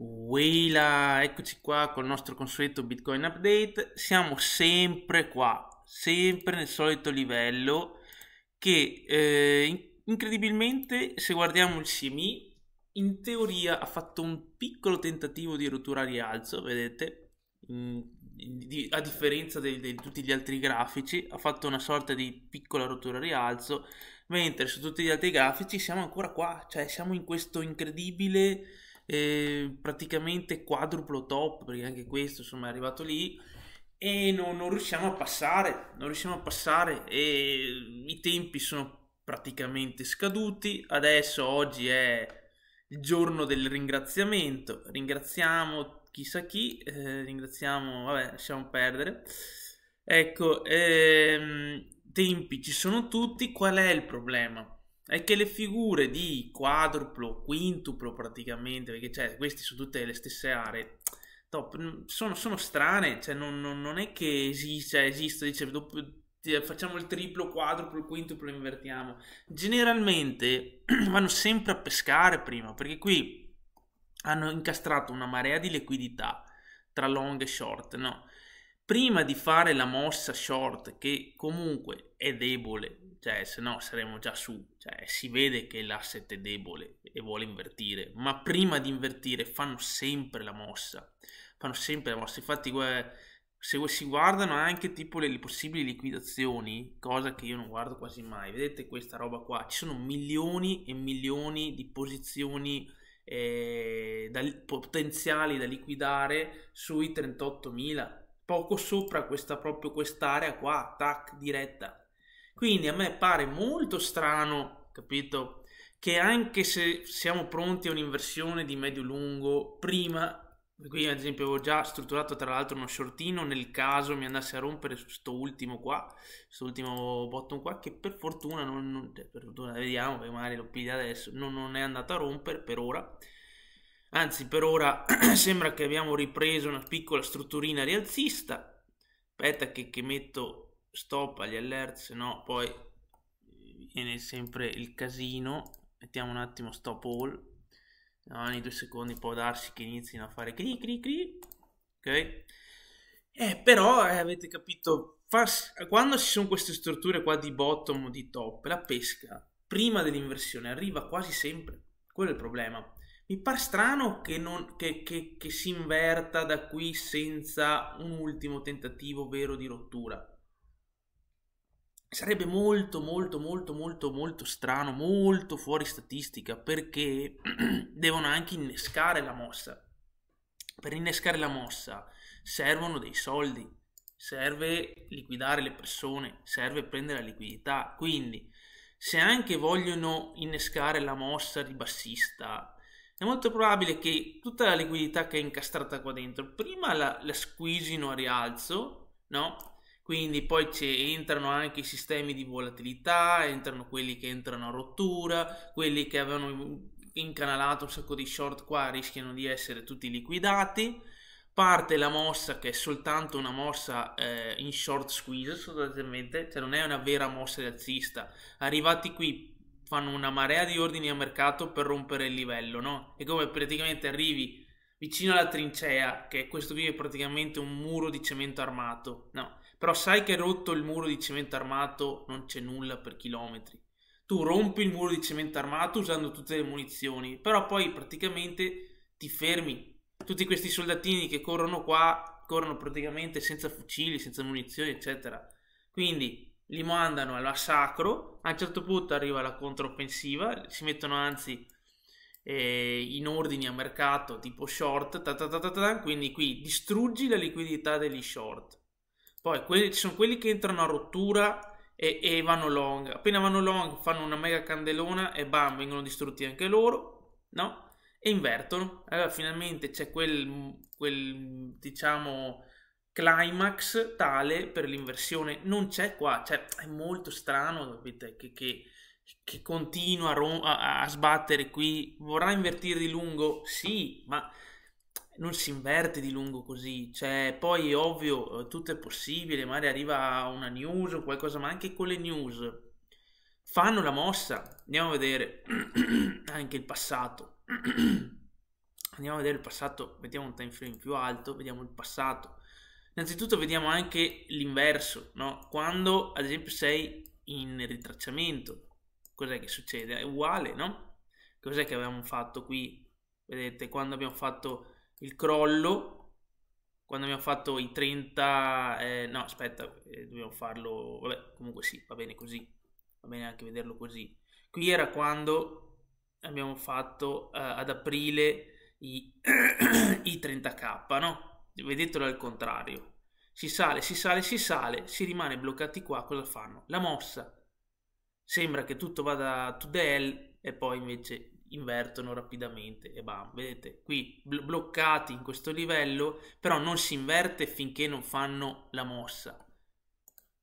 Weila, eccoci qua il nostro consueto Bitcoin Update. Siamo sempre qua, sempre nel solito livello che eh, incredibilmente se guardiamo il CMI in teoria ha fatto un piccolo tentativo di rottura rialzo, vedete? a differenza di tutti gli altri grafici, ha fatto una sorta di piccola rottura rialzo, mentre su tutti gli altri grafici siamo ancora qua, cioè siamo in questo incredibile eh, praticamente quadruplo top, perché anche questo insomma è arrivato lì e non, non, riusciamo a passare, non riusciamo a passare e i tempi sono praticamente scaduti. Adesso oggi è il giorno del ringraziamento, ringraziamo chissà chi, eh, ringraziamo, vabbè, lasciamo perdere. Ecco, ehm, tempi ci sono tutti, qual è il problema? è che le figure di quadruplo, quintuplo praticamente, perché cioè, queste sono tutte le stesse aree, top, sono, sono strane, cioè, non, non, non, è che esista, cioè, esiste dice, dopo, facciamo il triplo, quadruplo, il quintuplo, invertiamo. Generalmente vanno sempre a pescare prima, perché qui hanno incastrato una marea di liquidità tra long e short, no? Prima di fare la mossa short, che comunque è debole, cioè se no saremo già su, cioè, si vede che l'asset è debole e vuole invertire, ma prima di invertire fanno sempre la mossa, fanno sempre la mossa, infatti se si guardano anche tipo le, possibili liquidazioni, cosa che io non guardo quasi mai, vedete questa roba qua, ci sono milioni e milioni di posizioni eh, da, potenziali da liquidare sui 38.000, poco sopra questa proprio quest'area qua, tac, diretta quindi a me pare molto strano, capito? Che anche se siamo pronti a un'inversione di medio-lungo, prima qui ad esempio avevo già strutturato tra l'altro uno shortino nel caso mi andasse a rompere questo ultimo qua questo ultimo bottom qua che per fortuna non, non cioè, per fortuna vediamo perché magari lo piglia adesso non, non, è andato a rompere per ora anzi per ora sembra che abbiamo ripreso una piccola strutturina rialzista aspetta che, che metto stop agli alert se no poi viene sempre il casino mettiamo un attimo stop all ogni due secondi può darsi che inizino a fare cri cri cri ok eh, però eh, avete capito fa... quando ci sono queste strutture qua di bottom o di top la pesca prima dell'inversione arriva quasi sempre quello è il problema mi pare strano che, non, che, che, che si inverta da qui senza un ultimo tentativo vero di rottura sarebbe molto molto molto molto molto strano, molto fuori statistica perché devono anche innescare la mossa. Per innescare la mossa servono dei soldi, serve liquidare le persone, serve prendere la liquidità, quindi se anche vogliono innescare la mossa ribassista è molto probabile che tutta la liquidità che è incastrata qua dentro prima la, la squeezino a rialzo, no? Quindi poi entrano anche i sistemi di volatilità, entrano quelli che entrano a rottura, quelli che avevano incanalato un sacco di short qua rischiano di essere tutti liquidati. Parte la mossa che è soltanto una mossa eh, in short squeeze sostanzialmente, cioè non è una vera mossa rialzista. Arrivati qui fanno una marea di ordini a mercato per rompere il livello, no? È come praticamente arrivi vicino alla trincea, che questo qui è praticamente un muro di cemento armato, no? Però sai che rotto il muro di cemento armato, non c'è nulla per chilometri. Tu rompi il muro di cemento armato usando tutte le munizioni, però poi praticamente ti fermi. Tutti questi soldatini che corrono qua, corrono praticamente senza fucili, senza munizioni, eccetera. Quindi li mandano all'assacro, a un certo punto arriva la controffensiva, si mettono anzi eh, in ordini a mercato tipo short, ta ta ta quindi qui distruggi la liquidità degli short. Poi quelli, ci sono quelli che entrano a rottura e, e, vanno long. Appena vanno long fanno una mega candelona e bam, vengono distrutti anche loro, no? E invertono. Allora finalmente c'è quel, quel diciamo, climax tale per l'inversione. Non c'è qua, cioè è molto strano, capite, che, che, che continua a, a, a sbattere qui. Vorrà invertire di lungo? Sì, ma non si inverte di lungo così, cioè poi ovvio, eh, tutto è possibile, magari arriva una news o qualcosa, ma anche con le news fanno la mossa, andiamo a vedere anche il passato, andiamo a vedere il passato, mettiamo un time frame più alto, vediamo il passato, innanzitutto vediamo anche l'inverso, no? quando ad esempio sei in ritracciamento, cos'è che succede? È uguale, no? Cos'è che abbiamo fatto qui? Vedete, quando abbiamo fatto il crollo, quando abbiamo fatto i 30... Eh, no, aspetta, eh, dobbiamo farlo... Vabbè, comunque sì, va bene così. Va bene anche vederlo così. Qui era quando abbiamo fatto eh, ad aprile i, i 30k, no? Vedetelo al contrario. Si sale, si sale, si sale, si rimane bloccati qua, cosa fanno? La mossa. Sembra che tutto vada to the hell e poi invece invertono rapidamente e bam, vedete qui bl- bloccati in questo livello, però non si inverte finché non fanno la mossa,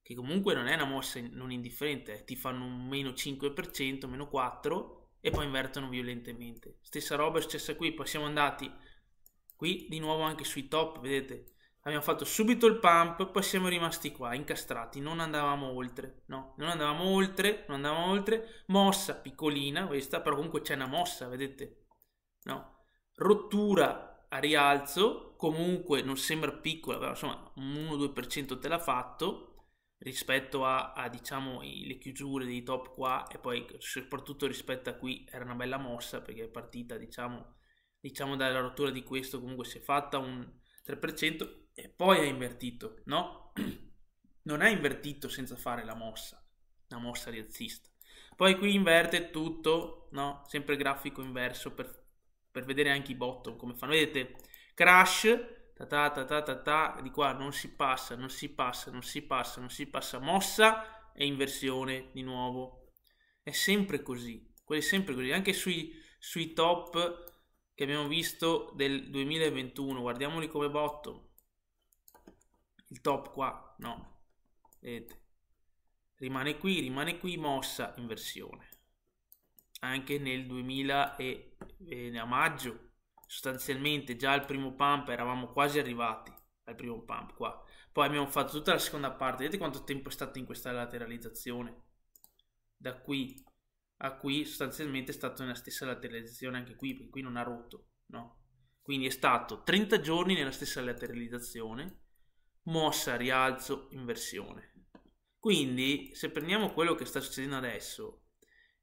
che comunque non è una mossa non indifferente, eh. ti fanno un meno 5%, meno 4% e poi invertono violentemente. Stessa roba è successa qui, poi siamo andati qui di nuovo anche sui top, vedete abbiamo fatto subito il pump, poi siamo rimasti qua, incastrati, non andavamo oltre, no, non andavamo oltre, non andavamo oltre, mossa piccolina questa, però comunque c'è una mossa, vedete, no, rottura a rialzo, comunque non sembra piccola, però insomma un 1-2% te l'ha fatto, rispetto a, a diciamo le chiusure dei top qua e poi soprattutto rispetto a qui era una bella mossa perché è partita diciamo, diciamo dalla rottura di questo comunque si è fatta un 3% e poi ha invertito, no? Non ha invertito senza fare la mossa, la mossa rialzista. Poi qui inverte tutto, no? Sempre grafico inverso per, per vedere anche i bottom, come fanno. Vedete, crash, ta ta ta ta ta ta, di qua non si passa, non si passa, non si passa, non si passa, mossa e inversione di nuovo. È sempre così, è sempre così. Anche sui, sui top che abbiamo visto del 2021, guardiamoli come bottom il top qua no vedete rimane qui rimane qui mossa inversione anche nel 2000 e, e a maggio sostanzialmente già al primo pump eravamo quasi arrivati al primo pump qua poi abbiamo fatto tutta la seconda parte vedete quanto tempo è stato in questa lateralizzazione da qui a qui sostanzialmente è stata nella stessa lateralizzazione anche qui perché qui non ha rotto no quindi è stato 30 giorni nella stessa lateralizzazione mossa, rialzo, inversione. Quindi, se prendiamo quello che sta succedendo adesso,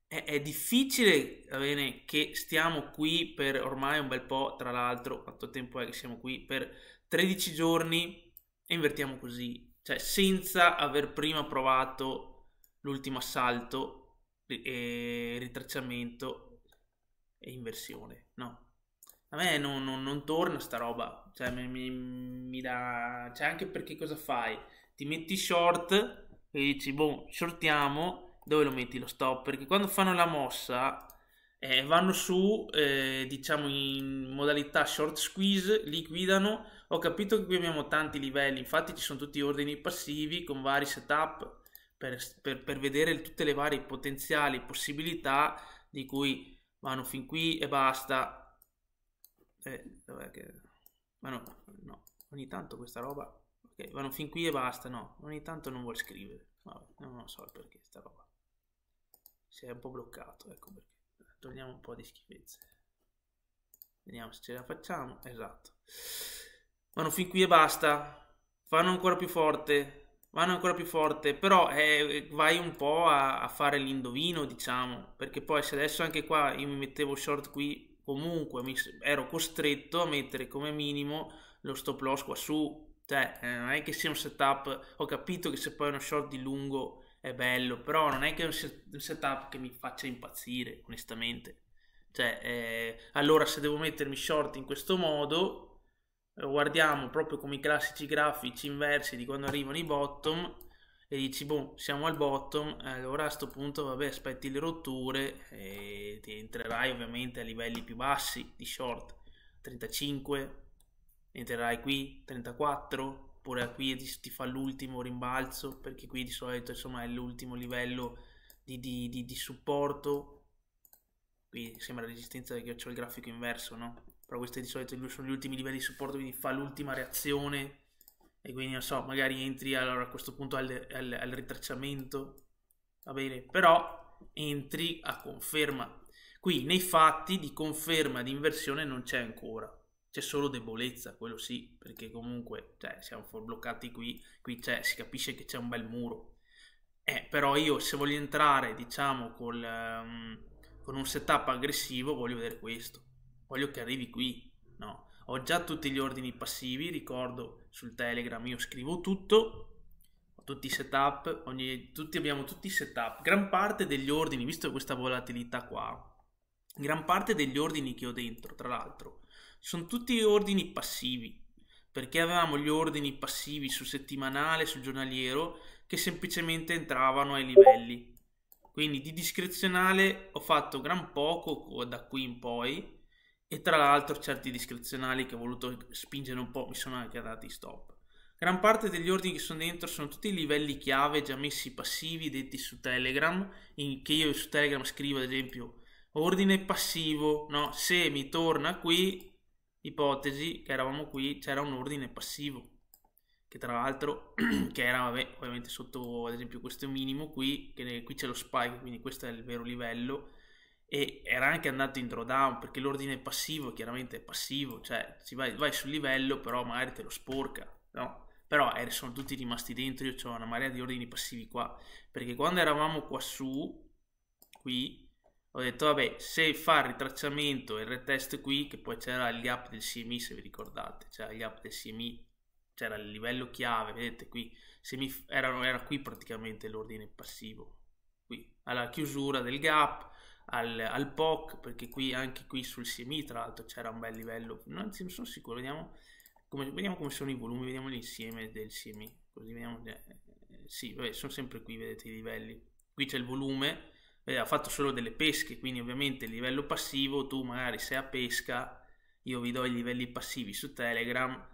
è, è difficile bene, che stiamo qui per ormai un bel po', tra l'altro, quanto tempo è che siamo qui? Per 13 giorni e invertiamo così, cioè senza aver prima provato l'ultimo assalto, e ritracciamento e inversione, no? a me non, non, non torna sta roba, cioè mi, mi, mi dà, cioè anche perché cosa fai? Ti metti short e dici, boh, shortiamo, dove lo metti lo stop? Perché quando fanno la mossa eh, vanno su, eh, diciamo, in modalità short squeeze, liquidano, ho capito che qui abbiamo tanti livelli, infatti ci sono tutti ordini passivi con vari setup per, per, per vedere tutte le varie potenziali possibilità di cui vanno fin qui e basta eh, dov'è che... ma no, no, ogni tanto questa roba, ok, vanno fin qui e basta, no, ogni tanto non vuol scrivere, vabbè, non lo so perché sta roba, si è un po' bloccato, ecco perché, Torniamo un po' di schifezze, vediamo se ce la facciamo, esatto, vanno fin qui e basta, vanno ancora più forte, vanno ancora più forte, però eh, vai un po' a, a fare l'indovino, diciamo, perché poi se adesso anche qua io mi mettevo short qui comunque mi, ero costretto a mettere come minimo lo stop loss qua su cioè eh, non è che sia un setup ho capito che se poi uno short di lungo è bello però non è che è un setup che mi faccia impazzire onestamente cioè eh, allora se devo mettermi short in questo modo eh, guardiamo proprio come i classici grafici inversi di quando arrivano i bottom e dici, boh, siamo al bottom, allora a questo punto, vabbè, aspetti le rotture e ti entrerai ovviamente a livelli più bassi di short, 35, entrerai qui, 34, oppure qui ti, fa l'ultimo rimbalzo, perché qui di solito insomma è l'ultimo livello di, di, di, di supporto, qui sembra resistenza perché ho il grafico inverso, no? Però questi di solito sono gli ultimi livelli di supporto, quindi fa l'ultima reazione e quindi non so, magari entri allora a questo punto al, al, al ritracciamento, va bene, però entri a conferma. Qui nei fatti di conferma di inversione non c'è ancora, c'è solo debolezza, quello sì, perché comunque cioè, siamo bloccati qui, qui si capisce che c'è un bel muro. Eh, però io se voglio entrare, diciamo, col, um, con un setup aggressivo, voglio vedere questo, voglio che arrivi qui, no? Ho già tutti gli ordini passivi, ricordo sul Telegram io scrivo tutto, ho tutti i setup, ogni, tutti, abbiamo tutti i setup. Gran parte degli ordini, visto questa volatilità qua, gran parte degli ordini che ho dentro, tra l'altro, sono tutti ordini passivi, perché avevamo gli ordini passivi su settimanale, su giornaliero, che semplicemente entravano ai livelli. Quindi di discrezionale ho fatto gran poco da qui in poi, e tra l'altro certi discrezionali che ho voluto spingere un po' mi sono anche dati stop. Gran parte degli ordini che sono dentro sono tutti livelli chiave già messi passivi detti su Telegram, in che io su Telegram scrivo ad esempio ordine passivo, no? Se mi torna qui, ipotesi che eravamo qui, c'era un ordine passivo, che tra l'altro, che era vabbè, ovviamente sotto ad esempio questo minimo qui, che qui c'è lo spike, quindi questo è il vero livello, e era anche andato in drawdown perché l'ordine passivo chiaramente è passivo, cioè vai, vai, sul livello però magari te lo sporca, no? Però eh, sono tutti rimasti dentro, io ho una marea di ordini passivi qua, perché quando eravamo qua su, qui, ho detto vabbè se fa il ritracciamento e il retest qui, che poi c'era il gap del CMI se vi ricordate, c'era il gap del CMI, c'era il livello chiave, vedete qui, CMI era, era qui praticamente l'ordine passivo, qui, alla chiusura del gap, al, al POC, perché qui anche qui sul semi tra l'altro c'era un bel livello, anzi non sono sicuro, vediamo come, vediamo come sono i volumi, vediamo l'insieme del semi, così vediamo, eh, eh, sì, vabbè, sono sempre qui, vedete i livelli, qui c'è il volume, ha fatto solo delle pesche, quindi ovviamente il livello passivo, tu magari sei a pesca, io vi do i livelli passivi su Telegram,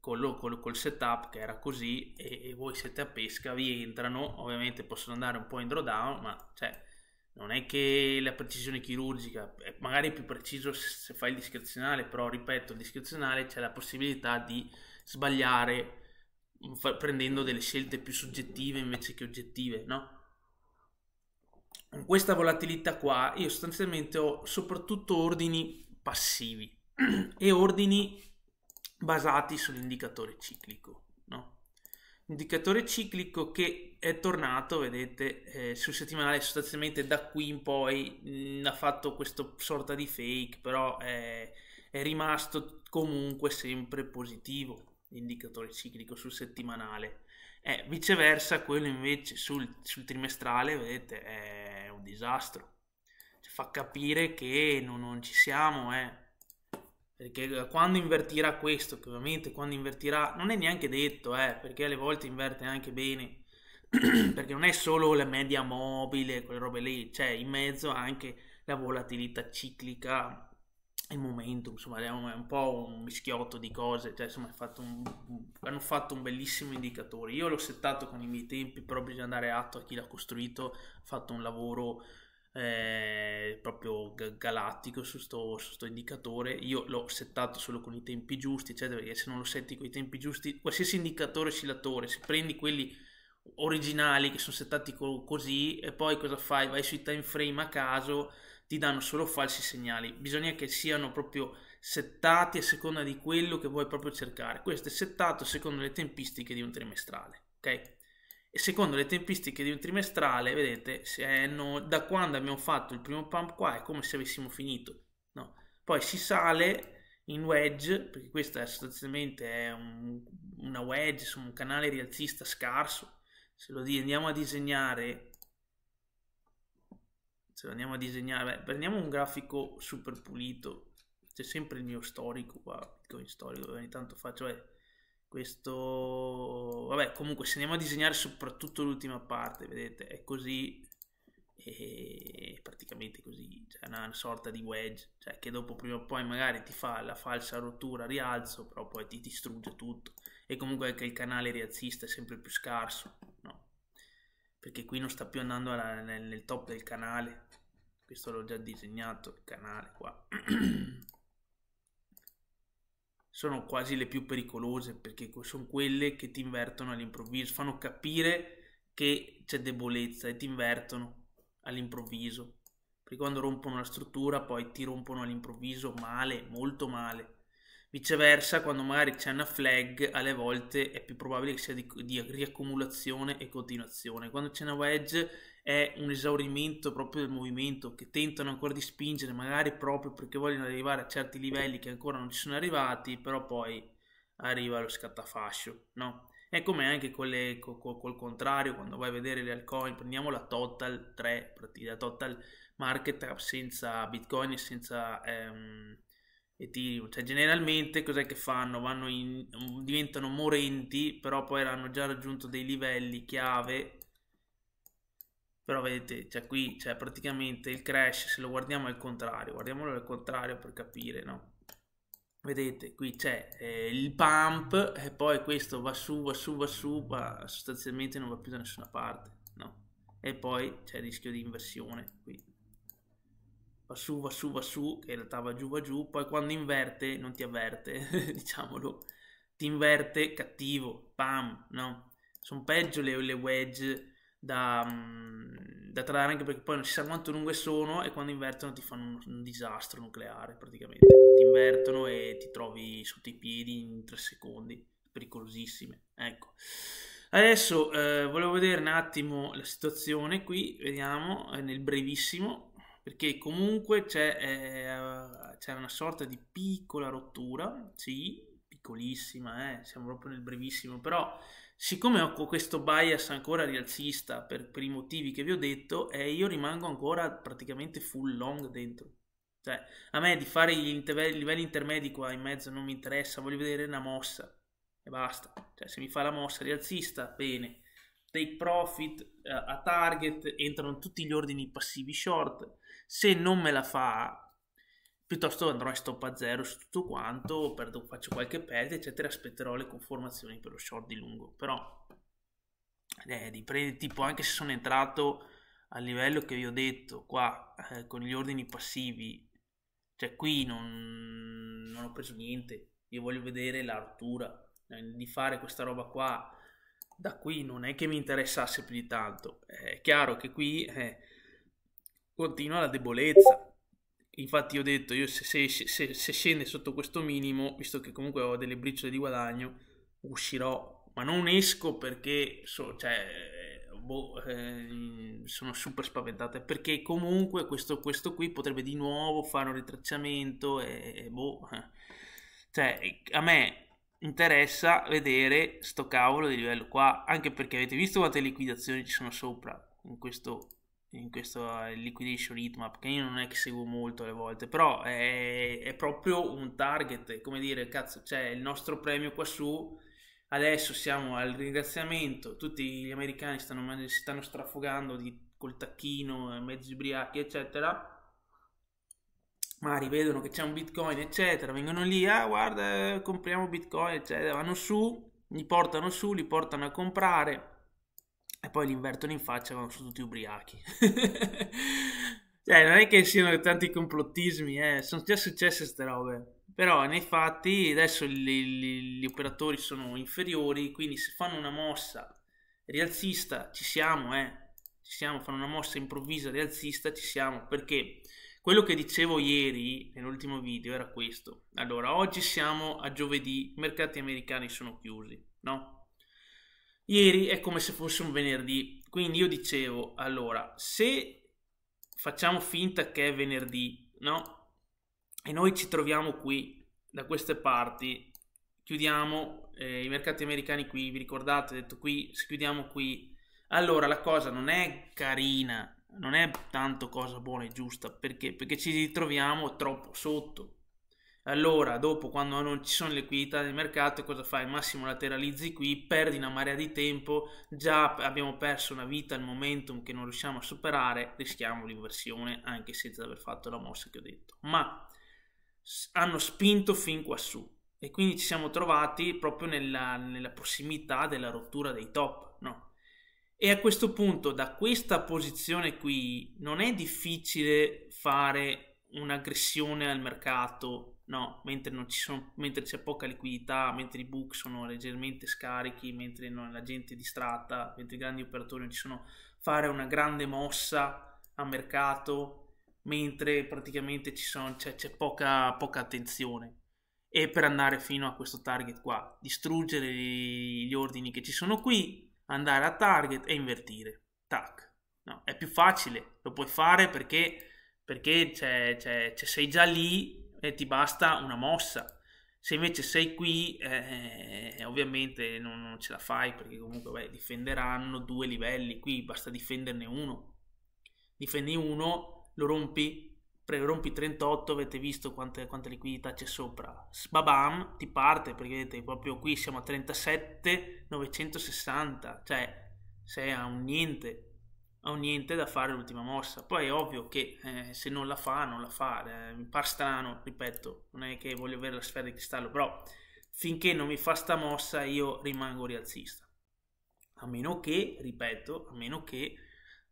col, col, col setup che era così, e, e voi siete a pesca, vi entrano, ovviamente possono andare un po' in drawdown, ma cioè non è che la precisione chirurgica è magari più preciso se fai il discrezionale, però ripeto, il discrezionale c'è la possibilità di sbagliare mm, prendendo delle scelte più soggettive invece che oggettive, no? Con questa volatilità qua io sostanzialmente ho soprattutto ordini passivi e ordini basati sull'indicatore ciclico indicatore ciclico che è tornato, vedete, eh, sul settimanale sostanzialmente da qui in poi mh, mm, ha fatto questo sorta di fake, però è, è rimasto comunque sempre positivo l'indicatore ciclico sul settimanale. Eh, viceversa, quello invece sul, sul, trimestrale, vedete, è un disastro. Cioè, fa capire che non, non ci siamo, eh perché eh, quando invertirà questo, che ovviamente quando invertirà, non è neanche detto, eh, perché alle volte inverte anche bene, perché non è solo la media mobile, quelle robe lì, c'è cioè in mezzo anche la volatilità ciclica, il momento, insomma è un, po' un mischiotto di cose, cioè, insomma fatto un, hanno fatto un bellissimo indicatore, io l'ho settato con i miei tempi, però bisogna dare atto a chi l'ha costruito, ha fatto un lavoro eh, proprio galattico su questo indicatore. Io l'ho settato solo con i tempi giusti, eccetera, perché se non lo setti con i tempi giusti, qualsiasi indicatore oscillatore, se prendi quelli originali che sono settati co- così e poi cosa fai? Vai sui time frame a caso, ti danno solo falsi segnali. Bisogna che siano proprio settati a seconda di quello che vuoi proprio cercare. Questo è settato secondo le tempistiche di un trimestrale, ok? e secondo le tempistiche di un trimestrale, vedete, no, da quando abbiamo fatto il primo pump qua è come se avessimo finito. No? Poi si sale in wedge, perché questa sostanzialmente è un, una wedge, insomma un canale rialzista scarso, se lo andiamo a disegnare, se lo andiamo a disegnare, beh, prendiamo un grafico super pulito, c'è sempre il mio storico qua, Bitcoin storico, ogni tanto faccio, beh, questo, vabbè, comunque se andiamo a disegnare soprattutto l'ultima parte, vedete, è così e praticamente così, c'è cioè una sorta di wedge, cioè che dopo prima o poi magari ti fa la falsa rottura rialzo, però poi ti distrugge tutto. E comunque anche il canale rialzista è sempre più scarso, no? Perché qui non sta più andando alla, nel, nel top del canale, questo l'ho già disegnato il canale qua. sono quasi le più pericolose perché sono quelle che ti invertono all'improvviso, fanno capire che c'è debolezza e ti invertono all'improvviso. Perché quando rompono la struttura poi ti rompono all'improvviso male, molto male. Viceversa, quando magari c'è una flag, alle volte è più probabile che sia di, di riaccumulazione e continuazione. Quando c'è una wedge è un esaurimento proprio del movimento che tentano ancora di spingere magari proprio perché vogliono arrivare a certi livelli che ancora non ci sono arrivati però poi arriva lo scattafascio no? è come anche con le, col, col, col, contrario quando vai a vedere le altcoin prendiamo la total 3 la total market cap senza bitcoin e senza ehm, Ethereum. Cioè, generalmente cos'è che fanno? Vanno in, diventano morenti, però poi hanno già raggiunto dei livelli chiave però vedete, cioè qui c'è cioè praticamente il crash, se lo guardiamo al contrario, guardiamolo al contrario per capire, no? Vedete, qui c'è eh, il pump e poi questo va su, va su, va su, ma sostanzialmente non va più da nessuna parte, no? E poi c'è il rischio di inversione, qui. Va su, va su, va su, che in realtà va giù, va giù, poi quando inverte non ti avverte, diciamolo, ti inverte cattivo, pam, no? Sono peggio le, le wedge da, mm, da trarre anche perché poi non si sa quanto lunghe sono e quando invertono ti fanno un, un disastro nucleare praticamente. Ti invertono e ti trovi sotto i piedi in tre secondi, pericolosissime. Ecco. Adesso eh, volevo vedere un attimo la situazione qui, vediamo eh, nel brevissimo, perché comunque c'è, eh, c'è una sorta di piccola rottura, sì, piccolissima, eh, siamo proprio nel brevissimo, però Siccome ho questo bias ancora rialzista per, per i motivi che vi ho detto, eh, io rimango ancora praticamente full long dentro. Cioè, a me di fare i inter- livelli intermedi qua in mezzo non mi interessa, voglio vedere una mossa e basta. Cioè, se mi fa la mossa rialzista, bene. Take profit eh, a target, entrano tutti gli ordini passivi short. Se non me la fa, piuttosto andrò in stop a zero su tutto quanto, perdo, faccio qualche perdita, eccetera, aspetterò le conformazioni per lo short di lungo, però eh, di prendere, tipo anche se sono entrato al livello che vi ho detto qua eh, con gli ordini passivi, cioè qui non, non ho preso niente, io voglio vedere la rottura, eh, di fare questa roba qua da qui non è che mi interessasse più di tanto, è chiaro che qui eh, continua la debolezza Infatti ho detto, io se, se, se, se, scende sotto questo minimo, visto che comunque ho delle briciole di guadagno, uscirò, ma non esco perché so, cioè, boh, eh, sono super spaventato perché comunque questo, questo, qui potrebbe di nuovo fare un ritracciamento e boh. Eh. Cioè, a me interessa vedere sto cavolo di livello qua, anche perché avete visto quante liquidazioni ci sono sopra in questo in questo eh, liquidation heatmap che io non è che seguo molto le volte però è, è proprio un target come dire cazzo c'è il nostro premio qua su adesso siamo al ringraziamento tutti gli americani stanno, si stanno strafogando di, col tacchino eh, mezzi ubriachi eccetera ma rivedono che c'è un bitcoin eccetera vengono lì ah guarda eh, compriamo bitcoin eccetera vanno su li portano su li portano a comprare e poi li invertono in faccia quando sono tutti ubriachi. cioè, non è che siano tanti complottismi, eh. sono già successe queste robe. Però nei fatti adesso li, li, gli operatori sono inferiori, quindi se fanno una mossa rialzista ci siamo, eh. Ci siamo, fanno una mossa improvvisa rialzista ci siamo, perché quello che dicevo ieri nell'ultimo video era questo. Allora, oggi siamo a giovedì, i mercati americani sono chiusi, no? Ieri è come se fosse un venerdì, quindi io dicevo, allora, se facciamo finta che è venerdì, no? E noi ci troviamo qui, da queste parti, chiudiamo eh, i mercati americani qui, vi ricordate, ho detto qui, se chiudiamo qui, allora la cosa non è carina, non è tanto cosa buona e giusta, perché? Perché ci ritroviamo troppo sotto, allora, dopo, quando non ci sono liquidità nel mercato, cosa fai? massimo lateralizzi qui, perdi una marea di tempo, già abbiamo perso una vita, il momentum che non riusciamo a superare, rischiamo l'inversione anche senza aver fatto la mossa che ho detto. Ma hanno spinto fin quassù e quindi ci siamo trovati proprio nella, nella prossimità della rottura dei top, no? E a questo punto, da questa posizione qui, non è difficile fare un'aggressione al mercato No, mentre, sono, mentre, c'è poca liquidità, mentre i book sono leggermente scarichi, mentre non, la gente è distratta, mentre i grandi operatori non ci sono, fare una grande mossa a mercato, mentre praticamente sono, cioè, c'è poca, poca, attenzione. E per andare fino a questo target qua, distruggere gli ordini che ci sono qui, andare a target e invertire. Tac. No, è più facile, lo puoi fare perché, perché c'è, c'è, c'è, sei già lì e ti basta una mossa. Se invece sei qui, eh, ovviamente non, non, ce la fai perché comunque beh, difenderanno due livelli. Qui basta difenderne uno. Difendi uno, lo rompi, pre- rompi 38, avete visto quante, quante liquidità c'è sopra. Sbabam, ti parte perché vedete proprio qui siamo a 37,960, cioè sei a un niente ho niente da fare l'ultima mossa. Poi è ovvio che eh, se non la fa, non la fa. Eh, mi par strano, ripeto, non è che voglio avere la sfera di cristallo, però finché non mi fa sta mossa io rimango rialzista. A meno che, ripeto, a meno che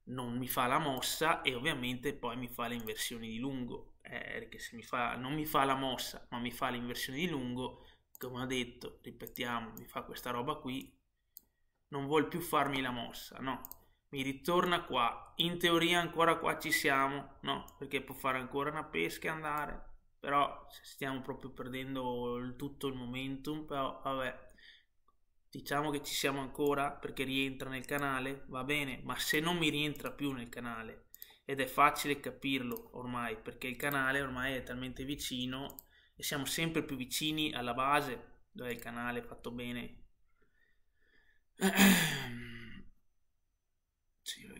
non mi fa la mossa e ovviamente poi mi fa le inversioni di lungo. Eh, perché se mi fa, non mi fa la mossa, ma mi fa l'inversione di lungo, come ho detto, ripetiamo, mi fa questa roba qui, non vuol più farmi la mossa, no? mi ritorna qua, in teoria ancora qua ci siamo, no? Perché può fare ancora una pesca e andare, però stiamo proprio perdendo il, tutto il momentum, però vabbè. Diciamo che ci siamo ancora perché rientra nel canale, va bene, ma se non mi rientra più nel canale, ed è facile capirlo ormai, perché il canale ormai è talmente vicino e siamo sempre più vicini alla base dove il canale è fatto bene.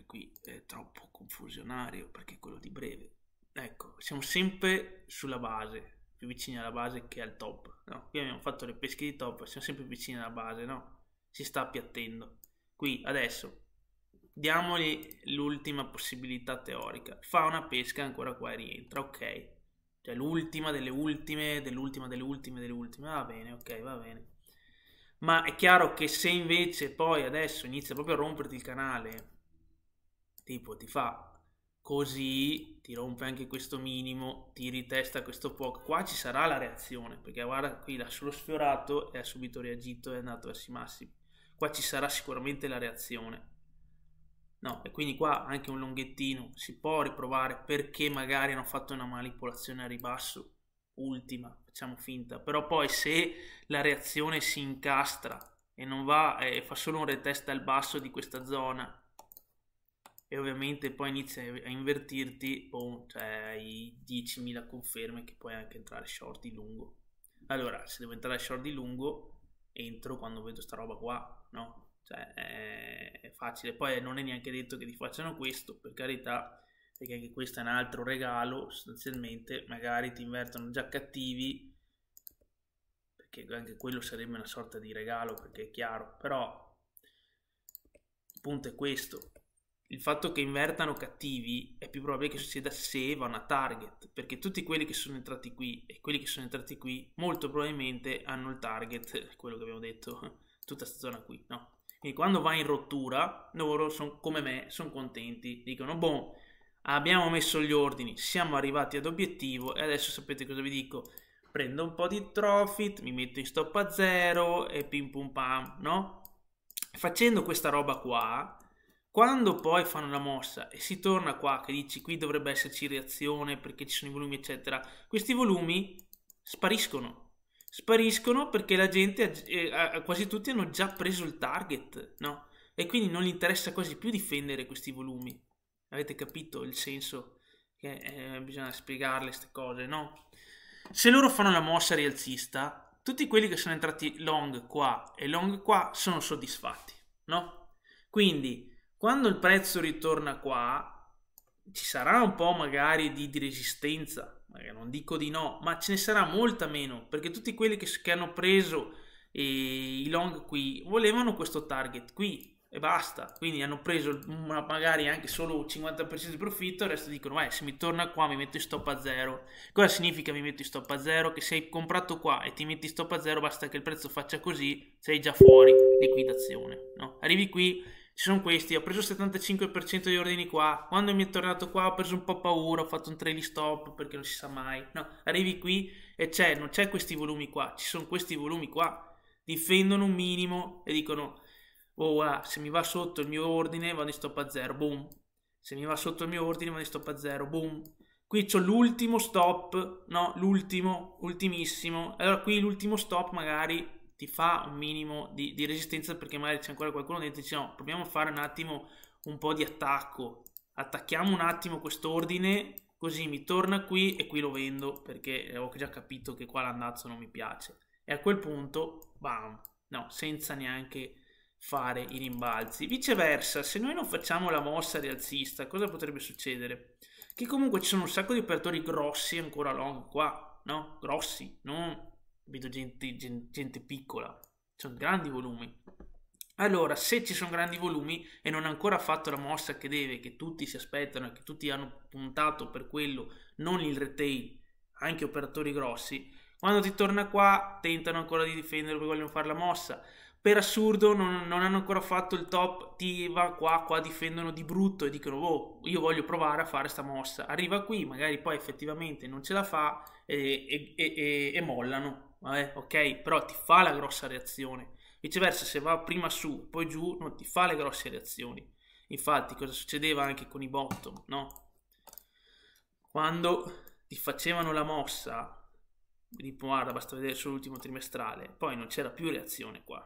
qui è troppo confusionario perché quello di breve. Ecco, siamo sempre sulla base, più vicini alla base che al top. No? Qui abbiamo fatto le pesche di top, siamo sempre vicini alla base, no? Si sta appiattendo. Qui adesso diamogli l'ultima possibilità teorica. Fa una pesca ancora qua e rientra, ok. Cioè l'ultima delle ultime, dell'ultima delle ultime, delle ultime. Va bene, ok, va bene. Ma è chiaro che se invece poi adesso inizia proprio a romperti il canale tipo ti fa così, ti rompe anche questo minimo, ti ritesta questo poco, qua ci sarà la reazione, perché guarda qui l'ha solo sfiorato e ha subito reagito e è andato verso i massimi, qua ci sarà sicuramente la reazione. No, e quindi qua anche un longhettino si può riprovare perché magari hanno fatto una manipolazione a ribasso, ultima, facciamo finta, però poi se la reazione si incastra e non va e eh, fa solo un retest al basso di questa zona e ovviamente poi inizia a invertirti, boom, cioè hai 10.000 conferme che puoi anche entrare short di lungo. Allora, se devo entrare short di lungo, entro quando vedo sta roba qua, no? Cioè, è facile. Poi non è neanche detto che ti facciano questo, per carità, perché anche questo è un altro regalo, sostanzialmente, magari ti invertono già cattivi, perché anche quello sarebbe una sorta di regalo, perché è chiaro, però il punto è questo, il fatto che invertano cattivi è più probabile che succeda se vanno a target, perché tutti quelli che sono entrati qui e quelli che sono entrati qui molto probabilmente hanno il target, quello che abbiamo detto, tutta questa zona qui, no? Quindi quando va in rottura, loro sono come me, sono contenti, dicono, boh, abbiamo messo gli ordini, siamo arrivati ad obiettivo e adesso sapete cosa vi dico? Prendo un po' di profit, mi metto in stop a zero e pim pum pam, no? Facendo questa roba qua quando poi fanno la mossa e si torna qua, che dici qui dovrebbe esserci reazione perché ci sono i volumi, eccetera, questi volumi spariscono. Spariscono perché la gente, eh, eh quasi tutti hanno già preso il target, no? E quindi non gli interessa quasi più difendere questi volumi. Avete capito il senso? Che eh, bisogna spiegarle queste cose, no? Se loro fanno la mossa rialzista, tutti quelli che sono entrati long qua e long qua sono soddisfatti, no? Quindi quando il prezzo ritorna qua, ci sarà un po' magari di, di resistenza, non dico di no, ma ce ne sarà molta meno, perché tutti quelli che, che hanno preso eh, i long qui volevano questo target qui e basta, quindi hanno preso magari anche solo 50% di profitto e il resto dicono, eh, se mi torna qua mi metto in stop a zero. Cosa significa mi metto in stop a zero? Che se hai comprato qua e ti metti in stop a zero, basta che il prezzo faccia così, sei già fuori liquidazione, no? Arrivi qui sono questi, ho preso il 75% di ordini qua, quando mi è tornato qua ho preso un po' paura, ho fatto un trailing stop perché non si sa mai, no, arrivi qui e c'è, non c'è questi volumi qua, ci sono questi volumi qua, difendono un minimo e dicono, oh voilà, se mi va sotto il mio ordine vado in stop a zero, boom, se mi va sotto il mio ordine vado in stop a zero, boom, qui c'ho l'ultimo stop, no, l'ultimo, ultimissimo, allora qui l'ultimo stop magari ti fa un minimo di, di resistenza perché magari c'è ancora qualcuno dentro e dice no, proviamo a fare un attimo un po' di attacco, attacchiamo un attimo quest'ordine così mi torna qui e qui lo vendo perché ho già capito che qua l'andazzo non mi piace. E a quel punto, bam, no, senza neanche fare i rimbalzi. Viceversa, se noi non facciamo la mossa rialzista, cosa potrebbe succedere? Che comunque ci sono un sacco di operatori grossi ancora long qua, no? Grossi, non capito? Gente, gente, gente piccola, sono grandi volumi. Allora, se ci sono grandi volumi e non ha ancora fatto la mossa che deve, che tutti si aspettano, che tutti hanno puntato per quello, non il retail, anche operatori grossi, quando ti torna qua tentano ancora di difendere perché vogliono fare la mossa. Per assurdo non, non, hanno ancora fatto il top, ti va qua, qua difendono di brutto e dicono oh, io voglio provare a fare sta mossa. Arriva qui, magari poi effettivamente non ce la fa e, e, e, e mollano vabbè, eh, ok, però ti fa la grossa reazione. Viceversa, se va prima su, poi giù, non ti fa le grosse reazioni. Infatti, cosa succedeva anche con i bottom, no? Quando ti facevano la mossa, tipo, guarda, basta vedere sull'ultimo trimestrale, poi non c'era più reazione qua.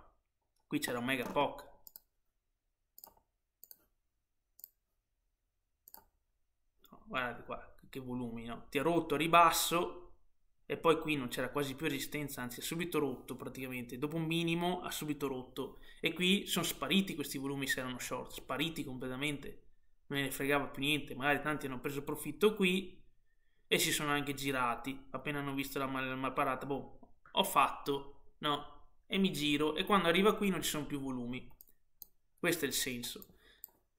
Qui c'era un mega POC. No, guardate qua, che volumi, no? Ti ha rotto a ribasso, e poi qui non c'era quasi più resistenza, anzi ha subito rotto praticamente, dopo un minimo ha subito rotto e qui sono spariti questi volumi se erano short, spariti completamente, non ne fregava più niente, magari tanti hanno preso profitto qui e si sono anche girati, appena hanno visto la, mal- la malparata, boh, ho fatto, no, e mi giro e quando arriva qui non ci sono più volumi, questo è il senso.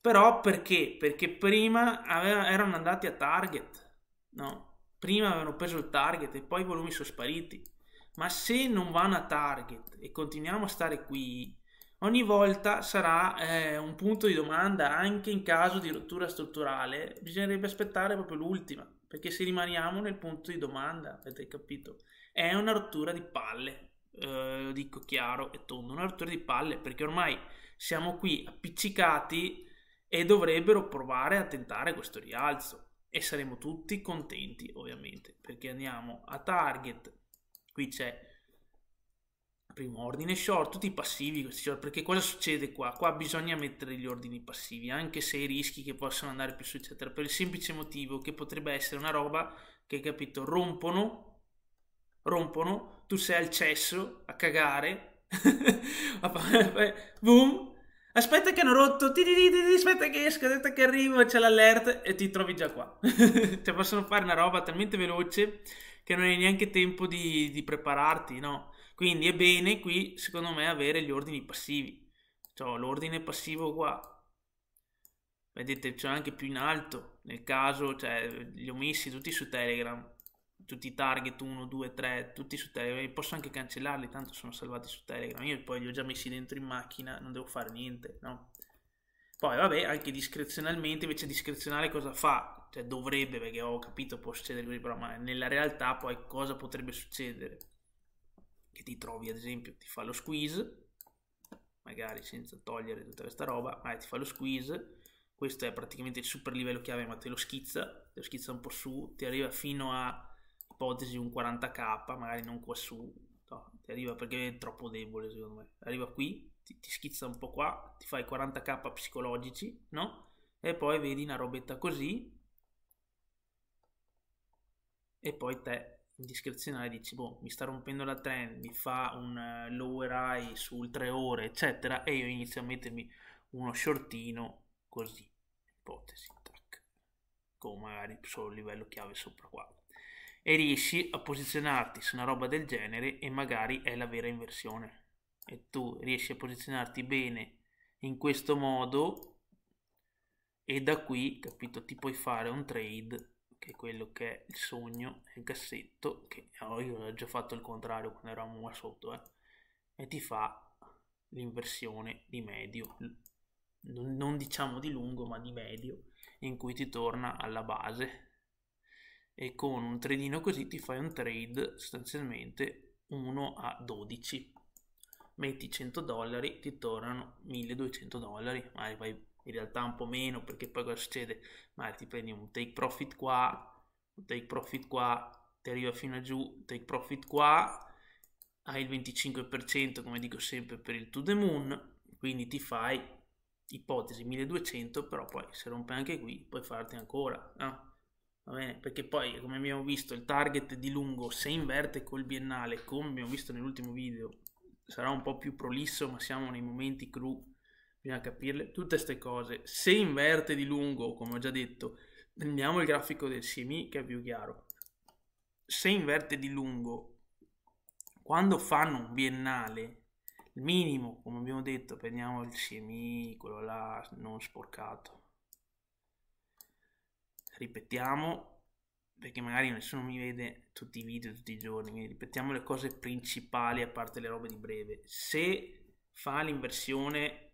Però perché? Perché prima aveva, erano andati a target, no? prima avevano preso il target e poi i volumi sono spariti. Ma se non vanno a target e continuiamo a stare qui, ogni volta sarà eh, un punto di domanda anche in caso di rottura strutturale. Bisognerebbe aspettare proprio l'ultima, perché se rimaniamo nel punto di domanda, avete capito, è una rottura di palle. Eh, lo dico chiaro e tondo, una rottura di palle perché ormai siamo qui appiccicati e dovrebbero provare a tentare questo rialzo e saremo tutti contenti ovviamente perché andiamo a target qui c'è primo ordine short tutti i passivi perché cosa succede qua qua bisogna mettere gli ordini passivi anche se i rischi che possono andare più su eccetera per il semplice motivo che potrebbe essere una roba che capito rompono rompono tu sei al cesso a cagare boom Aspetta che hanno rotto, ti, ti, ti, aspetta che esco, aspetta che arrivo, c'è l'alert e ti trovi già qua. cioè possono fare una roba talmente veloce che non hai neanche tempo di, di prepararti, no? Quindi è bene qui, secondo me, avere gli ordini passivi. Cioè l'ordine passivo qua. Vedete, c'è anche più in alto, nel caso, cioè, li ho messi tutti su Telegram tutti i target 1, 2, 3, tutti su Telegram, posso anche cancellarli, tanto sono salvati su Telegram, io poi li ho già messi dentro in macchina, non devo fare niente, no? Poi vabbè, anche discrezionalmente, invece discrezionale cosa fa? Cioè dovrebbe, perché ho capito può succedere così, però ma nella realtà poi cosa potrebbe succedere? Che ti trovi ad esempio, ti fa lo squeeze, magari senza togliere tutta questa roba, ma ti fa lo squeeze, questo è praticamente il super livello chiave, ma te lo schizza, te lo schizza un po' su, ti arriva fino a ipotesi un 40k, magari non qua su, no, ti arriva perché è troppo debole secondo me. Arriva qui, ti, ti schizza un po' qua, ti fai 40k psicologici, no? E poi vedi una robetta così e poi te discrezionale dici boh mi sta rompendo la trend mi fa un eh, lower high sul 3 ore eccetera e io inizio a mettermi uno shortino così ipotesi tac con magari solo il livello chiave sopra qua e riesci a posizionarti su una roba del genere e magari è la vera inversione e tu riesci a posizionarti bene in questo modo e da qui, capito, ti puoi fare un trade che è quello che è il sogno, il cassetto, che oh, io ho già fatto il contrario quando eravamo qua sotto, eh, e ti fa l'inversione di medio, non, non diciamo di lungo ma di medio, in cui ti torna alla base e con un tradino così ti fai un trade sostanzialmente 1 a 12 metti 100 dollari ti tornano 1200 dollari magari vai in realtà un po' meno perché poi cosa succede magari ti prendi un take profit qua un take profit qua ti arriva fino a giù take profit qua hai il 25% come dico sempre per il to the moon quindi ti fai ipotesi 1200 però poi se rompe anche qui puoi farti ancora no? Va bene? Perché poi, come abbiamo visto, il target di lungo, se inverte col biennale, come abbiamo visto nell'ultimo video, sarà un po' più prolisso, ma siamo nei momenti cru, bisogna capirle. Tutte queste cose, se inverte di lungo, come ho già detto, prendiamo il grafico del CMI che è più chiaro. Se inverte di lungo, quando fanno un biennale, il minimo, come abbiamo detto, prendiamo il CMI, quello là non sporcato, ripetiamo, perché magari nessuno mi vede tutti i video tutti i giorni, quindi ripetiamo le cose principali a parte le robe di breve. Se fa l'inversione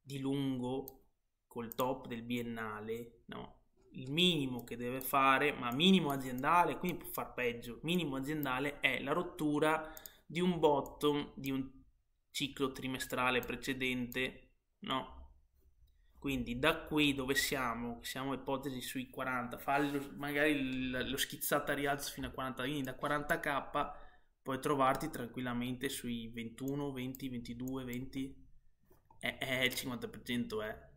di lungo col top del biennale, no, il minimo che deve fare, ma minimo aziendale, quindi può far peggio, minimo aziendale è la rottura di un bottom di un ciclo trimestrale precedente, no? Quindi da qui dove siamo, siamo ipotesi sui 40, falli magari lo schizzata a rialzo fino a 40, quindi da 40k puoi trovarti tranquillamente sui 21, 20, 22, 20, è, è il 50% è.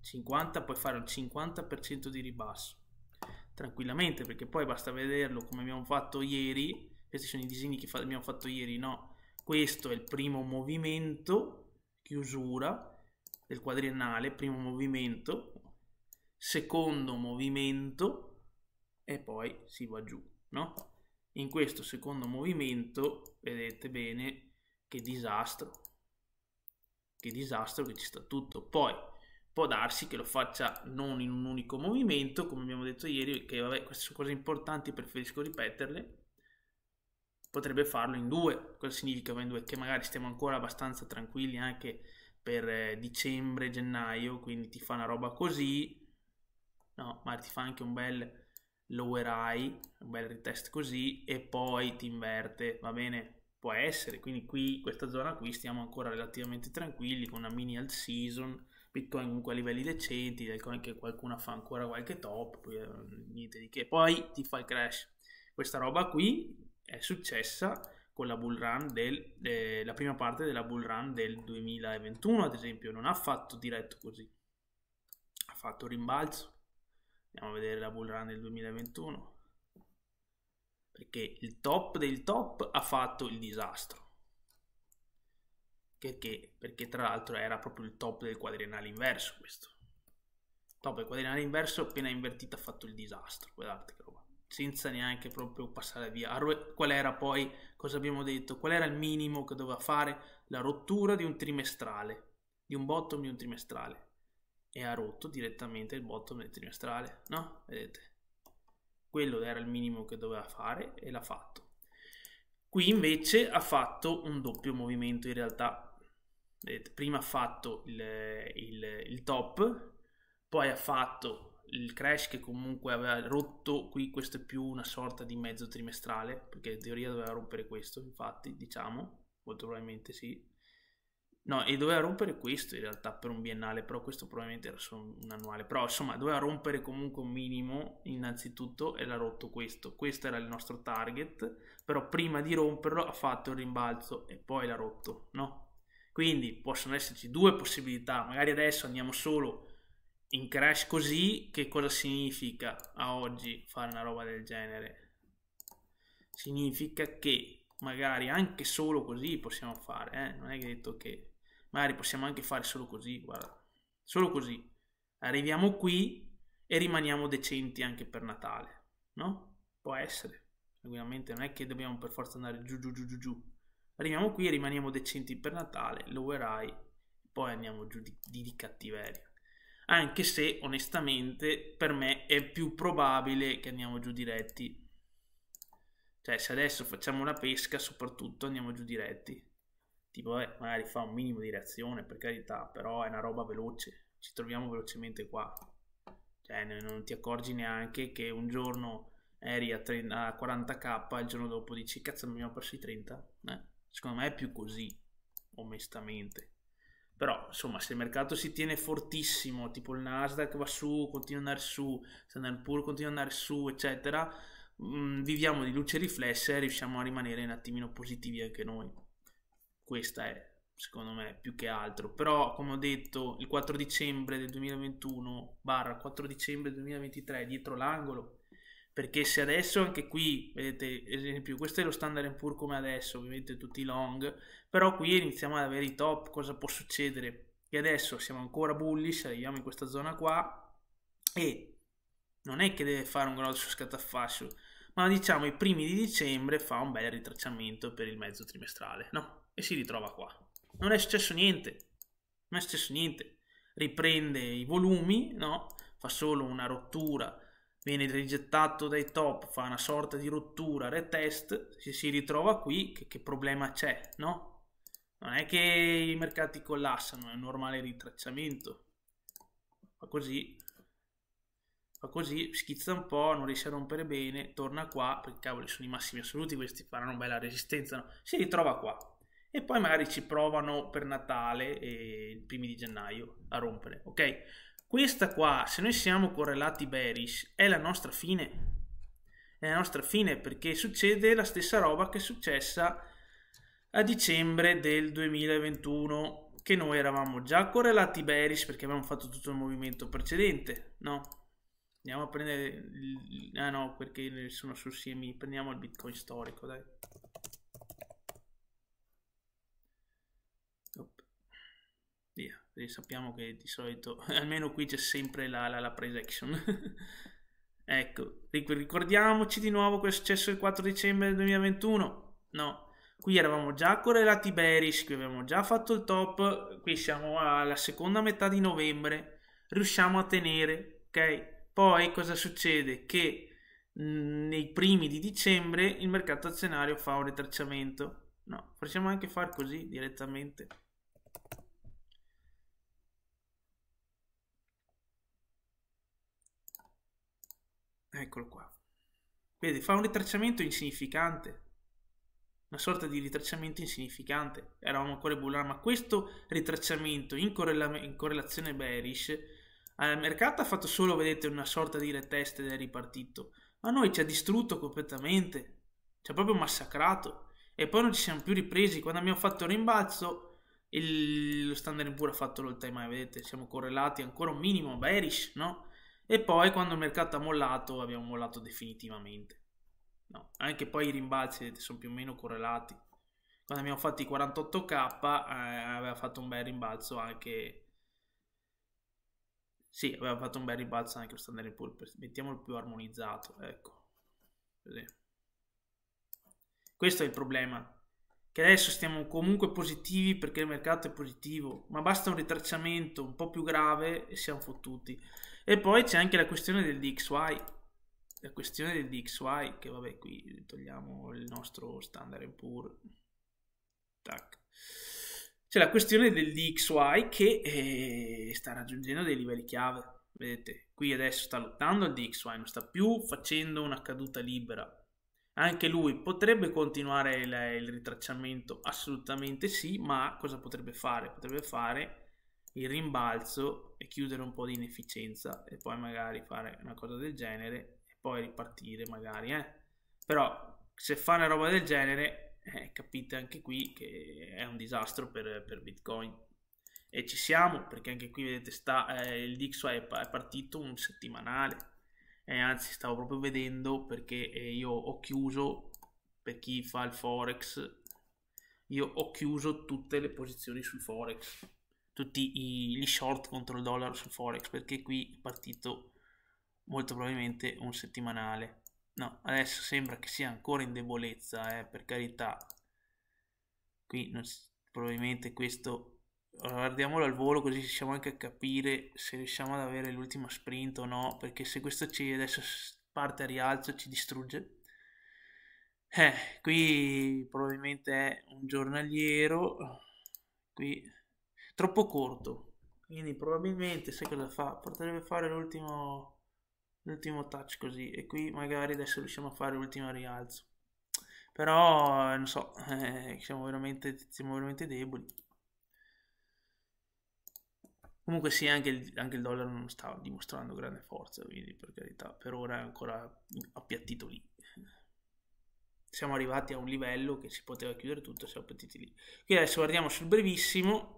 50 puoi fare un 50% di ribasso tranquillamente perché poi basta vederlo come abbiamo fatto ieri questi sono i disegni che abbiamo fatto ieri no questo è il primo movimento chiusura del quadriennale, primo movimento, secondo movimento e poi si va giù, no? In questo secondo movimento vedete bene che disastro, che disastro che ci sta tutto. Poi può darsi che lo faccia non in un unico movimento, come abbiamo detto ieri, che vabbè queste sono cose importanti, preferisco ripeterle, potrebbe farlo in due. Cosa significa in due? Che magari stiamo ancora abbastanza tranquilli anche per eh, dicembre, gennaio, quindi ti fa una roba così, no, ma ti fa anche un bel lower high, un bel retest così e poi ti inverte, va bene? Può essere, quindi qui, questa zona qui, stiamo ancora relativamente tranquilli con una mini alt season, Bitcoin comunque a livelli decenti, del coin che qualcuno fa ancora qualche top, poi, eh, niente di che, poi ti fa il crash. Questa roba qui è successa con la bull run del, eh, la prima parte della bull run del 2021 ad esempio non ha fatto diretto così ha fatto rimbalzo andiamo a vedere la bull run del 2021 perché il top del top ha fatto il disastro perché, perché tra l'altro era proprio il top del quadrenale inverso questo top del quadrenale inverso appena invertito ha fatto il disastro guardate senza neanche proprio passare via. Qual era poi, cosa abbiamo detto? Qual era il minimo che doveva fare? La rottura di un trimestrale, di un bottom di un trimestrale. E ha rotto direttamente il bottom del trimestrale, no? Vedete? Quello era il minimo che doveva fare e l'ha fatto. Qui invece ha fatto un doppio movimento in realtà. Vedete, prima ha fatto il, il, il top, poi ha fatto il crash che comunque aveva rotto qui questo è più una sorta di mezzo trimestrale perché in teoria doveva rompere questo infatti diciamo molto probabilmente sì no e doveva rompere questo in realtà per un biennale però questo probabilmente era solo un annuale però insomma doveva rompere comunque un minimo innanzitutto e l'ha rotto questo questo era il nostro target però prima di romperlo ha fatto il rimbalzo e poi l'ha rotto no quindi possono esserci due possibilità magari adesso andiamo solo in crash così che cosa significa a oggi fare una roba del genere? Significa che magari anche solo così possiamo fare, eh? non è che detto che magari possiamo anche fare solo così, guarda, solo così. Arriviamo qui e rimaniamo decenti anche per Natale, no? Può essere, ovviamente non è che dobbiamo per forza andare giù giù giù giù giù. Arriviamo qui e rimaniamo decenti per Natale, lo verrai, poi andiamo giù di, di, di cattiveria anche se onestamente per me è più probabile che andiamo giù diretti. Cioè se adesso facciamo una pesca soprattutto andiamo giù diretti. Tipo vabbè, magari fa un minimo di reazione per carità, però è una roba veloce, ci troviamo velocemente qua. Cioè non ti accorgi neanche che un giorno eri a, 40k, e il giorno dopo dici cazzo abbiamo perso i 30. Eh, secondo me è più così, onestamente. Però, insomma, se il mercato si tiene fortissimo, tipo il Nasdaq va su, continua ad andare su, Standard Poor's continua ad andare su, eccetera, mh, mm, viviamo di luce riflessa e riusciamo a rimanere un attimino positivi anche noi. Questa è, secondo me, più che altro. Però, come ho detto, il 4 dicembre del 2021, barra 4 dicembre 2023, dietro l'angolo, perché se adesso anche qui, vedete, esempio, questo è lo standard pur come adesso, ovviamente tutti long, però qui iniziamo ad avere i top, cosa può succedere? Che adesso siamo ancora bullish, arriviamo in questa zona qua e non è che deve fare un grosso scattafascio, ma diciamo i primi di dicembre fa un bel ritracciamento per il mezzo trimestrale, no? E si ritrova qua. Non è successo niente, non è successo niente. Riprende i volumi, no? Fa solo una rottura viene rigettato dai top, fa una sorta di rottura, retest, se si ritrova qui, che, che problema c'è, no? Non è che i mercati collassano, è un normale ritracciamento. Fa così, fa così, schizza un po', non riesce a rompere bene, torna qua, perché cavoli sono i massimi assoluti, questi faranno bella resistenza, no? si ritrova qua. E poi magari ci provano per Natale e i primi di gennaio a rompere, ok? Questa qua, se noi siamo correlati bearish, è la nostra fine. È la nostra fine perché succede la stessa roba che è successa a dicembre del 2021, che noi eravamo già correlati bearish perché avevamo fatto tutto il movimento precedente, no? Andiamo a prendere... Il... Ah no, perché sono su CMI, prendiamo il Bitcoin storico, dai. Via perché sappiamo che di solito, almeno qui c'è sempre la, la, la price action. ecco, ricordiamoci di nuovo cosa è successo il 4 dicembre 2021. No, qui eravamo già correlati bearish, qui abbiamo già fatto il top, qui siamo alla seconda metà di novembre, riusciamo a tenere, ok? Poi cosa succede? Che mm, nei primi di dicembre il mercato azionario fa un ritracciamento. No, possiamo anche far così direttamente. Eccolo qua. Vede, fa un ritracciamento insignificante. Una sorta di ritracciamento insignificante. Eravamo ancora in Bullar, ma questo ritracciamento in, correla in correlazione bearish al eh, mercato ha fatto solo, vedete, una sorta di retest ed è ripartito. Ma noi ci ha distrutto completamente. Ci ha proprio massacrato. E poi non ci siamo più ripresi. Quando abbiamo fatto il rimbalzo, il... lo standard in pure ha fatto l'all time vedete? Siamo correlati ancora un minimo bearish, no? E poi quando il mercato ha mollato, abbiamo mollato definitivamente. No, anche poi i rimbalzi sono più o meno correlati. Quando abbiamo fatto i 48k, eh, aveva fatto un bel rimbalzo anche. Sì, aveva fatto un bel rimbalzo anche lo standard pool. Mettiamolo più armonizzato, ecco. Così. Questo è il problema. Che adesso stiamo comunque positivi perché il mercato è positivo, ma basta un ritracciamento un po' più grave e siamo fottuti. E poi c'è anche la questione del DXY, la questione del DXY, che vabbè qui togliamo il nostro standard pur, tac. C'è la questione del DXY che eh, sta raggiungendo dei livelli chiave, vedete, qui adesso sta lottando il DXY, non sta più facendo una caduta libera. Anche lui potrebbe continuare il, il ritracciamento, assolutamente sì, ma cosa potrebbe fare? Potrebbe fare il rimbalzo e chiudere un po' di inefficienza e poi magari fare una cosa del genere e poi ripartire magari, eh. Però se fa una roba del genere, eh, capite anche qui che è un disastro per, per, Bitcoin. E ci siamo, perché anche qui vedete sta, eh, il DXY è, partito un settimanale. Eh, anzi, stavo proprio vedendo perché eh, io ho chiuso, per chi fa il Forex, io ho chiuso tutte le posizioni sul Forex tutti i, gli short contro il dollaro sul forex perché qui è partito molto probabilmente un settimanale no adesso sembra che sia ancora in debolezza eh, per carità qui non, probabilmente questo guardiamolo al volo così riusciamo anche a capire se riusciamo ad avere l'ultima sprint o no perché se questo ci adesso parte a rialzo ci distrugge eh, qui probabilmente è un giornaliero qui troppo corto. Quindi probabilmente, sai cosa fa? Potrebbe fare l'ultimo, l'ultimo touch così. E qui magari adesso riusciamo a fare l'ultimo rialzo. Però, non so, eh, siamo, veramente, siamo veramente deboli. Comunque sì, anche il, anche il, dollaro non sta dimostrando grande forza, quindi per carità, per ora è ancora appiattito lì. Siamo arrivati a un livello che si poteva chiudere tutto, siamo appiattiti lì. Quindi adesso guardiamo sul brevissimo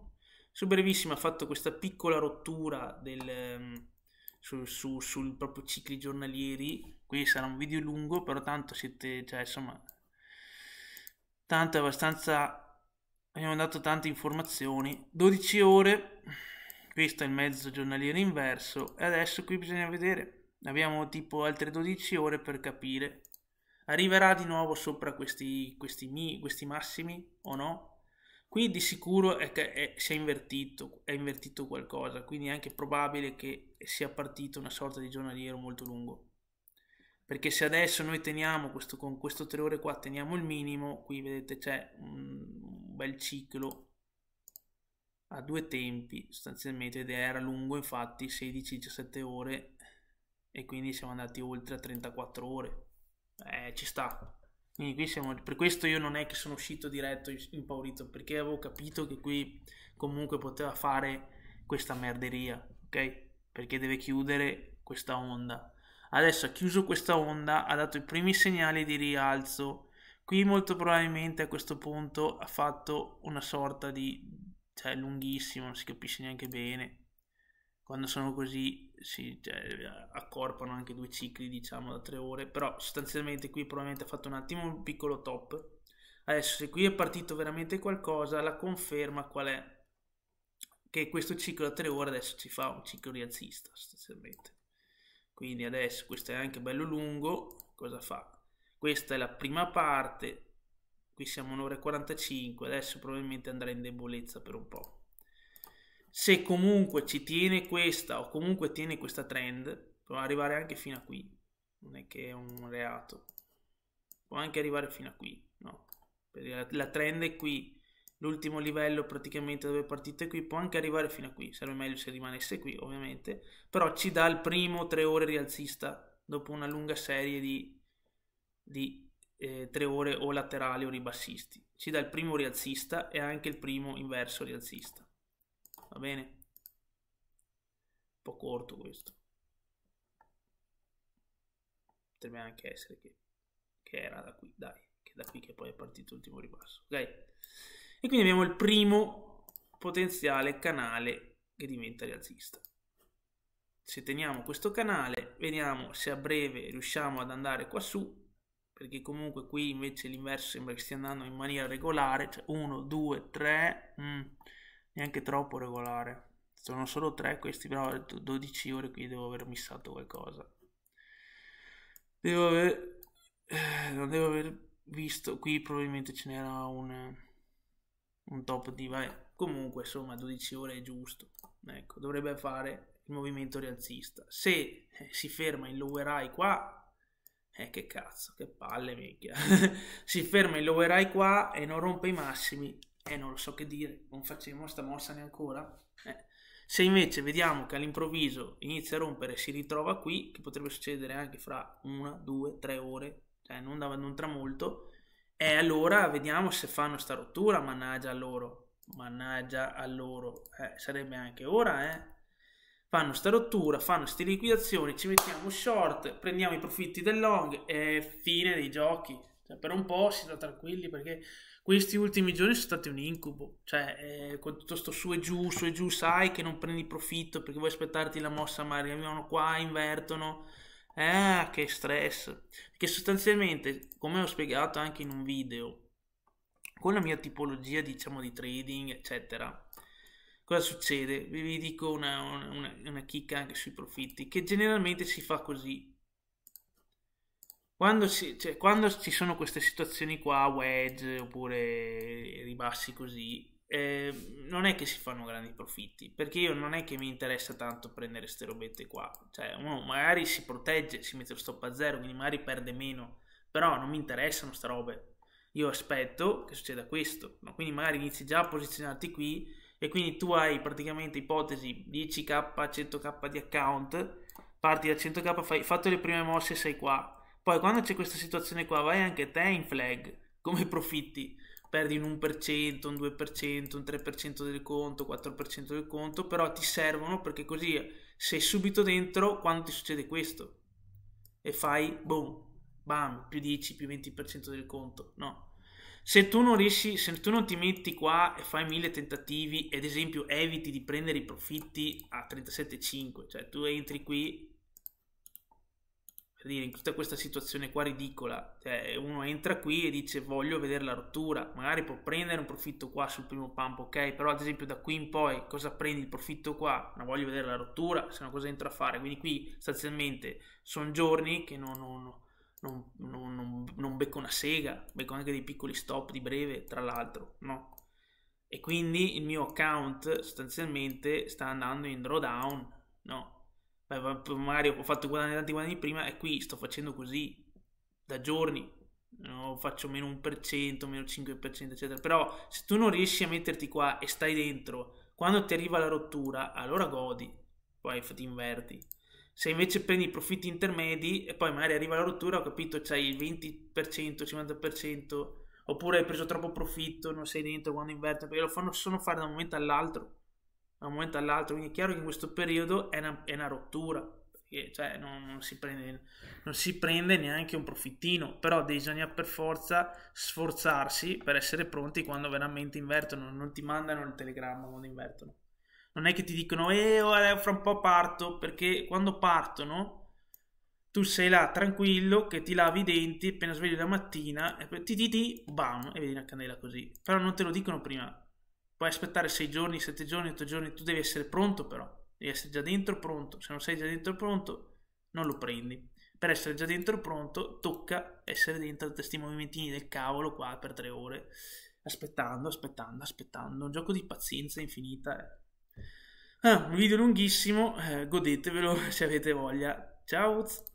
su brevissima ha fatto questa piccola rottura del, ehm, su, su, sul proprio cicli giornalieri quindi sarà un video lungo però tanto siete cioè insomma tanto è abbastanza abbiamo dato tante informazioni 12 ore questo è il mezzo giornaliero inverso e adesso qui bisogna vedere abbiamo tipo altre 12 ore per capire arriverà di nuovo sopra questi, questi, questi massimi o no Qui di sicuro è che è, si è invertito, è invertito qualcosa, quindi è anche probabile che sia partito una sorta di giornaliero molto lungo. Perché se adesso noi teniamo questo, con questo 3 ore qua, teniamo il minimo, qui vedete c'è un bel ciclo a due tempi sostanzialmente ed era lungo infatti 16-17 ore e quindi siamo andati oltre a 34 ore eh, ci sta quindi qui siamo, per questo io non è che sono uscito diretto impaurito, perché avevo capito che qui comunque poteva fare questa merderia, ok? Perché deve chiudere questa onda. Adesso ha chiuso questa onda, ha dato i primi segnali di rialzo. Qui molto probabilmente a questo punto ha fatto una sorta di... cioè lunghissimo, non si capisce neanche bene. Quando sono così si cioè, accorpano anche due cicli diciamo da tre ore però sostanzialmente qui probabilmente ha fatto un attimo un piccolo top adesso se qui è partito veramente qualcosa la conferma qual è che questo ciclo da tre ore adesso ci fa un ciclo rialzista sostanzialmente quindi adesso questo è anche bello lungo cosa fa questa è la prima parte qui siamo un'ora e 45 adesso probabilmente andrà in debolezza per un po' se comunque ci tiene questa o comunque tiene questa trend, può arrivare anche fino a qui, non è che è un reato, può anche arrivare fino a qui, no? Perché la trend è qui, l'ultimo livello praticamente dove partite qui, può anche arrivare fino a qui, sarebbe meglio se rimanesse qui ovviamente, però ci dà il primo tre ore rialzista dopo una lunga serie di, di eh, tre ore o laterali o ribassisti, ci dà il primo rialzista e anche il primo inverso rialzista va bene? Un po' corto questo. Potrebbe anche essere che, che era da qui, dai, che da qui che poi è partito l'ultimo ribasso, ok? E quindi abbiamo il primo potenziale canale che diventa rialzista. Se teniamo questo canale, vediamo se a breve riusciamo ad andare qua su, perché comunque qui invece l'inverso sembra che stia andando in maniera regolare, cioè 1, 2, 3, neanche troppo regolare. Sono solo tre questi, però 12 ore qui devo aver missato qualcosa. Devo aver... Eh, non devo aver visto, qui probabilmente ce n'era un, un top di... Vabbè. Comunque, insomma, 12 ore è giusto. Ecco, dovrebbe fare il movimento rialzista. Se eh, si ferma il lower high qua, eh, che cazzo, che palle, minchia. si ferma il lower high qua e non rompe i massimi eh non lo so che dire, non facciamo questa mossa neanche ora. Eh. Se invece vediamo che all'improvviso inizia a rompere e si ritrova qui, che potrebbe succedere anche fra una, due, tre ore, cioè non, da, non tra molto, e allora vediamo se fanno sta rottura, mannaggia a loro, mannaggia a loro, eh, sarebbe anche ora, eh. Fanno sta rottura, fanno queste liquidazioni, ci mettiamo short, prendiamo i profitti del long e fine dei giochi. Cioè, per un po' si sta tranquilli perché questi ultimi giorni sono stati un incubo, cioè eh, con tutto sto su e giù, su e giù, sai che non prendi profitto perché vuoi aspettarti la mossa, ma arrivano qua, invertono, eh, che stress, che sostanzialmente, come ho spiegato anche in un video, con la mia tipologia diciamo di trading, eccetera, cosa succede? Vi, dico una, una, una chicca anche sui profitti, che generalmente si fa così, quando, si, cioè, quando, ci sono queste situazioni qua, wedge oppure ribassi così, eh, non è che si fanno grandi profitti, perché io non è che mi interessa tanto prendere queste robette qua. Cioè, uno magari si protegge, si mette lo stop a zero, quindi magari perde meno, però non mi interessano queste robe. Io aspetto che succeda questo, no? quindi magari inizi già a posizionarti qui e quindi tu hai praticamente ipotesi 10k, 100k di account, parti da 100k, fai, fatto le prime mosse e sei qua poi quando c'è questa situazione qua vai anche te in flag, come profitti, perdi un 1%, un 2%, un 3% del conto, 4% del conto, però ti servono perché così sei subito dentro quando ti succede questo e fai boom, bam, più 10, più 20% del conto, no. Se tu non riesci, se tu non ti metti qua e fai mille tentativi, ad esempio eviti di prendere i profitti a 37,5, cioè tu entri qui per dire, in tutta questa situazione qua ridicola, cioè, uno entra qui e dice voglio vedere la rottura, magari può prendere un profitto qua sul primo pump, ok, però ad esempio da qui in poi cosa prendi il profitto qua? Non voglio vedere la rottura, se no cosa entra a fare? Quindi qui sostanzialmente sono giorni che non, non, non, non, non becco una sega, becco anche dei piccoli stop di breve, tra l'altro, no? E quindi il mio account sostanzialmente sta andando in drawdown, no? magari ho fatto guadagni tanti guadagni prima e qui sto facendo così da giorni no? faccio meno 1% meno 5% eccetera però se tu non riesci a metterti qua e stai dentro quando ti arriva la rottura allora godi poi ti inverti se invece prendi i profitti intermedi e poi magari arriva la rottura ho capito c'hai il 20% 50% oppure hai preso troppo profitto non sei dentro quando inverti perché lo fanno solo fare da un momento all'altro da un momento all'altro. Quindi è chiaro che in questo periodo è una, è una rottura. Perché, cioè, non, non, si prende, non, si prende, neanche un profittino, però bisogna per forza sforzarsi per essere pronti quando veramente invertono, non ti mandano il telegramma quando invertono. Non è che ti dicono, eh, ora fra un po' parto, perché quando partono tu sei là tranquillo che ti lavi i denti appena svegli la mattina e poi ti ti ti bam e vedi una candela così però non te lo dicono prima puoi aspettare 6 giorni, 7 giorni, 8 giorni, tu devi essere pronto però, devi essere già dentro pronto, se non sei già dentro pronto non lo prendi. Per essere già dentro pronto tocca essere dentro questi movimentini del cavolo qua per 3 ore, aspettando, aspettando, aspettando, un gioco di pazienza infinita. Eh. Ah, un video lunghissimo, eh, godetevelo se avete voglia. Ciao!